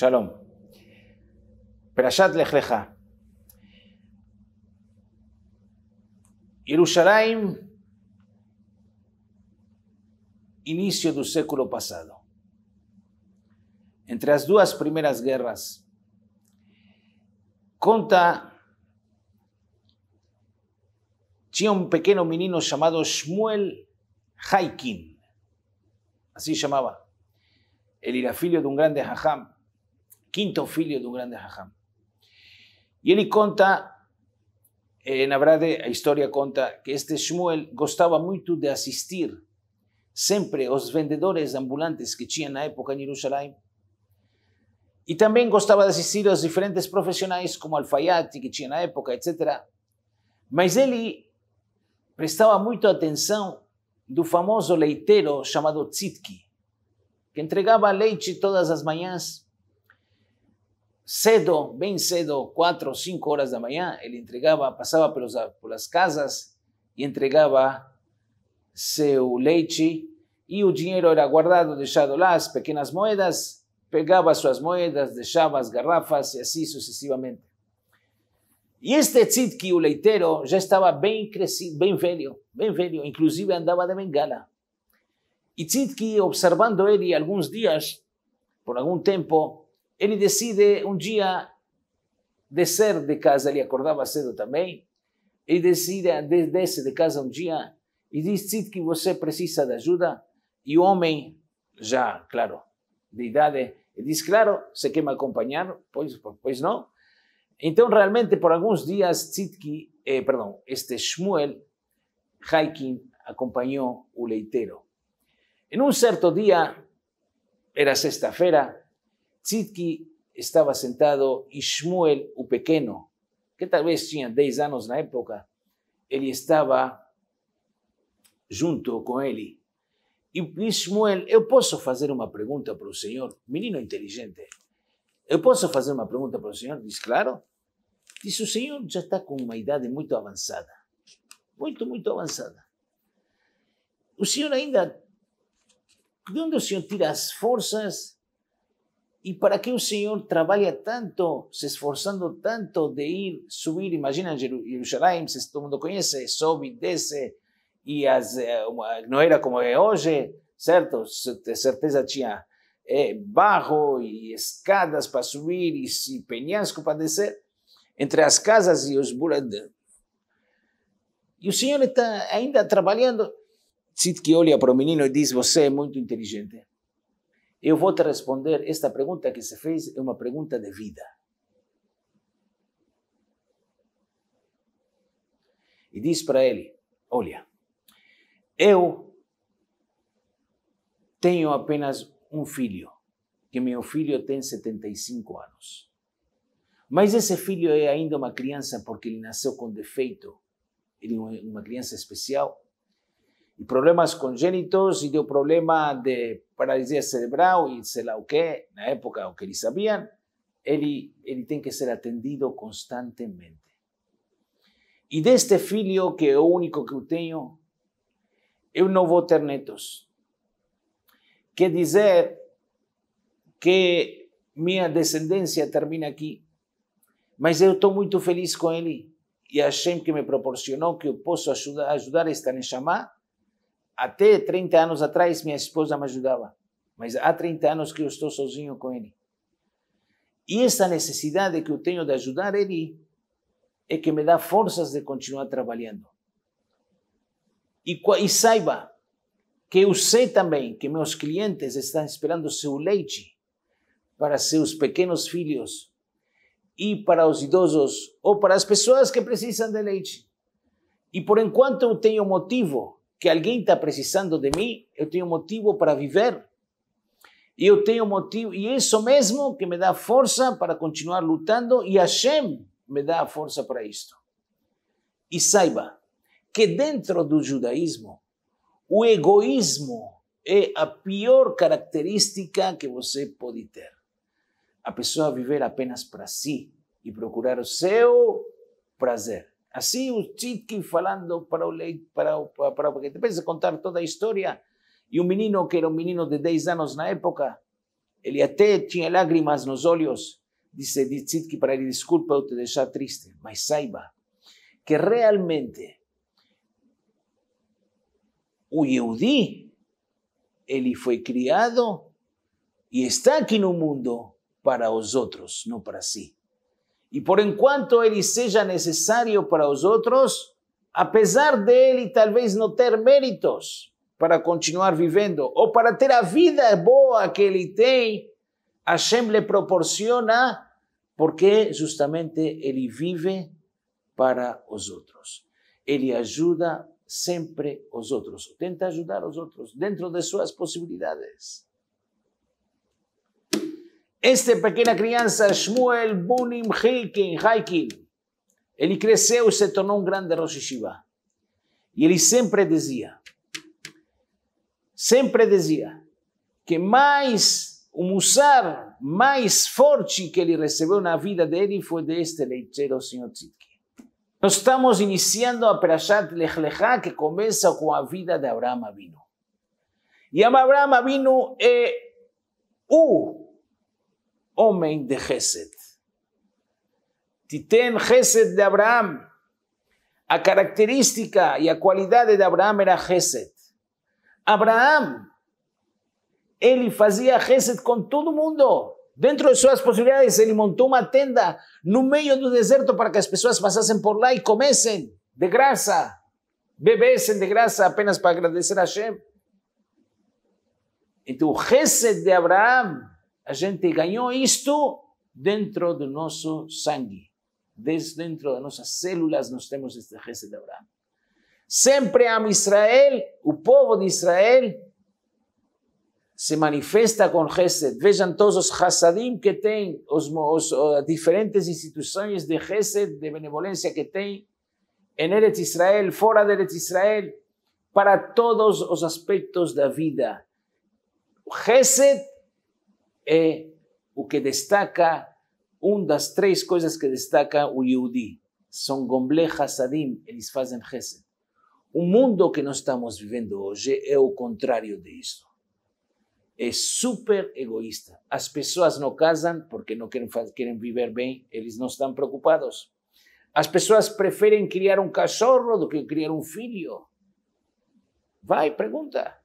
Shalom. Perashat Lejleja. Yerushalayim, inicio del século pasado. Entre las dos primeras guerras, conta. Tinha un pequeno menino chamado Shmuel Haikin, Así llamaba. El era filho de un grande hajam, quinto filho do grande Raham. E ele conta, eh, na verdade, a história conta que este Shmuel gostava muito de assistir sempre os vendedores ambulantes que tinha na época em Jerusalém. E também gostava de assistir aos diferentes profissionais, como alfaiate que tinha na época, etc. Mas ele prestava muito atenção do famoso leiteiro chamado Tzitki, que entregava leite todas as manhãs cedo, bien cedo, cuatro o cinco horas de mañana, él entregaba, pasaba por, las casas y entregaba su leche y el dinero era guardado, dejado las pequeñas moedas, pegaba sus moedas, dejaba las garrafas y así sucesivamente. Y este tzidki, el leitero, ya estaba bien crecido, bien velho, bien velho, inclusive andaba de bengala. Y Tzidki, observando él y algunos días, por algún tiempo, Ele decide um dia descer de casa, ele acordava cedo também, ele decide, desce de casa um dia e decide que você precisa de ajuda, e o homem, já, claro, de idade, ele diz, claro, você quer me acompanhar? Pois, pois não. Então, realmente, por alguns dias, Tzitki, eh, perdão, este Shmuel Haikin acompanhou o leiteiro. Em um certo dia, era sexta-feira, Tzidki estaba sentado Shmuel, un pequeño, que tal vez tenía 10 años en la época, él estaba junto con él. Y Shmuel, ¿yo puedo hacer una pregunta para el Señor? Menino inteligente, ¿yo puedo hacer una pregunta para el Señor? Dice, claro. Dice, su Señor ya está con una edad muy avanzada, muy, muy avanzada. El Señor ainda. De dónde el Señor tira las fuerzas? E para que o Senhor trabalha tanto, se esforçando tanto de ir, subir? Imagina Jerusalém, se todo mundo conhece, sobe, desce, e as, não eh, eh, era como é hoje, certo? De certeza tinha é, eh, barro e escadas para subir e, e penhasco para descer. Entre as casas e os buracos. E o Senhor está ainda trabalhando. que olha para o menino e diz: Você é muito inteligente. Eu vou te responder. Esta pergunta que se fez é uma pergunta de vida. E diz para ele: Olha, eu tenho apenas um filho, que meu filho tem 75 anos. Mas esse filho é ainda uma criança porque ele nasceu com defeito. Ele é uma criança especial y problemas congénitos y de problema de paralisia cerebral y se la o que, la época o que sabían, él él tiene que ser atendido constantemente. Y de este filho, que es el único que tengo, yo no voy a tener netos. Que decir que mi descendencia termina aquí. mas yo estoy muy feliz con él. Y a Shem que me proporcionó que puedo ayudar, ayudar ajudar esta Neshama Até 30 anos atrás, minha esposa me ajudava. Mas há 30 anos que eu estou sozinho com ele. E essa necessidade que eu tenho de ajudar ele é que me dá forças de continuar trabalhando. E, e saiba que eu sei também que meus clientes estão esperando seu leite para seus pequenos filhos e para os idosos ou para as pessoas que precisam de leite. E por enquanto eu tenho motivo que alguém está precisando de mim, eu tenho motivo para viver. E eu tenho motivo, e isso mesmo que me dá força para continuar lutando, e Hashem me dá a força para isto. E saiba que dentro do judaísmo, o egoísmo é a pior característica que você pode ter. A pessoa viver apenas para si e procurar o seu prazer. Así un chiki falando para o te para, para, porque te contar toda la historia. Y un menino que era un menino de 10 anos na época, él até tenía lágrimas los ojos. Dice, Tchitkin para él disculpa eu te deixar triste, mas saiba que realmente o Yehudi, ele fue criado y está aquí en un mundo para vosotros no para sí. Y por en cuanto Él sea necesario para vosotros, a pesar de Él y tal vez no tener méritos para continuar viviendo o para tener la vida boa que él tiene, Hashem le proporciona porque justamente Él vive para vosotros. Él ayuda siempre a vosotros. Intenta ayudar a otros dentro de sus posibilidades. Este pequeña crianza, Shmuel Bunim Haikin, él creció y se tornó un grande Rosh Y Y él siempre decía, siempre decía, que más un musar más forte que recibió recibió una vida de fue de este lechero, señor Tzitki. Nos estamos iniciando a Perashat lechlecha que comienza con la vida de Abraham Avinu. Y Abraham Avinu es eh, u. Uh, homem de Gesed. Titén Gesed de Abraham. A característica y a cualidad de Abraham era Geset. Abraham, él hacía Gesed con todo el mundo. Dentro de sus posibilidades, él montó una tenda ...en medio del desierto para que las personas pasasen por la y comesen de grasa, bebesen de grasa apenas para agradecer a Hashem. Entonces, Gesed de Abraham a gente ganó esto dentro de nuestro sangue. Desde dentro de nuestras células nos tenemos este Geset de Abraham siempre a Israel, el povo de Israel, se manifiesta con Gesed. vean todos los Hassadim que tienen os, uh, diferentes instituciones de Gesed, de benevolencia que tienen en Eretz Israel, fuera de Eretz Israel, para todos los aspectos de la vida es o que destaca, de das tres cosas que destaca o son São Gomble Hassadim, ellos fazem Hesed. O mundo que no estamos hoy es é contrario de esto. es super egoísta. las personas no casan porque no quieren querem viver bem, eles não estão preocupados. las personas prefieren criar un cachorro do que criar un filho. Vai, pregunta,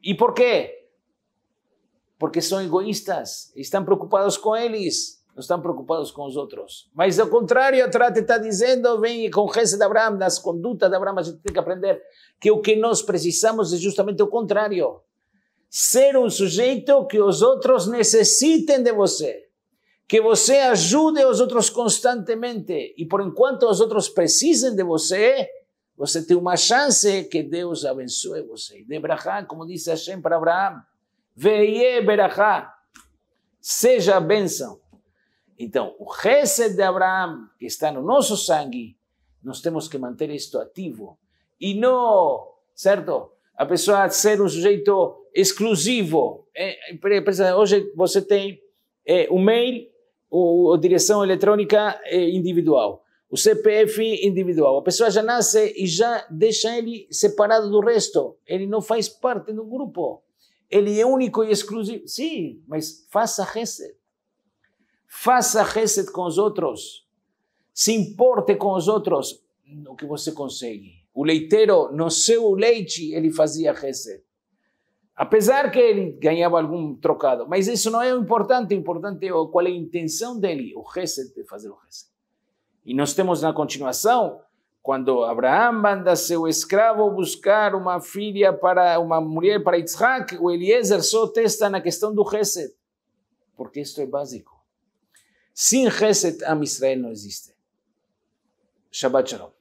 ¿y por qué? porque são egoístas, estão preocupados com eles, não estão preocupados com os outros. Mas ao contrário, a Trata está dizendo, vem com o de da Abraham, nas condutas de Abraham, a gente tem que aprender que o que nós precisamos é justamente o contrário. Ser um sujeito que os outros necessitem de você. Que você ajude os outros constantemente. E por enquanto os outros precisem de você, você tem uma chance que Deus abençoe você. De Abraham, como disse Hashem para Abraham, Veie berachá. Seja a bênção. Então, o reset de Abraão, que está no nosso sangue, nós temos que manter isto ativo. E não, certo? A pessoa ser um sujeito exclusivo. Eh, hoje você tem eh, o um mail, a direção eletrônica eh, individual, o CPF individual. A pessoa já nasce e já deixa ele separado do resto. Ele não faz parte do grupo. Ele é único e exclusivo. Sim, mas faça reset. Faça reset com os outros. Se importe com os outros no que você consegue. O leiteiro, no seu leite, ele fazia reset. Apesar que ele ganhava algum trocado. Mas isso não é o importante. O importante é qual é a intenção dele, o reset de fazer o reset. E nós temos na continuação Cuando Abraham manda su escravo buscar una filha para una mujer, para Isaac, o Eliezer só testa la cuestión do Hesed, porque esto es básico. Sin Hesed, Am Israel no existe. Shabbat Shalom.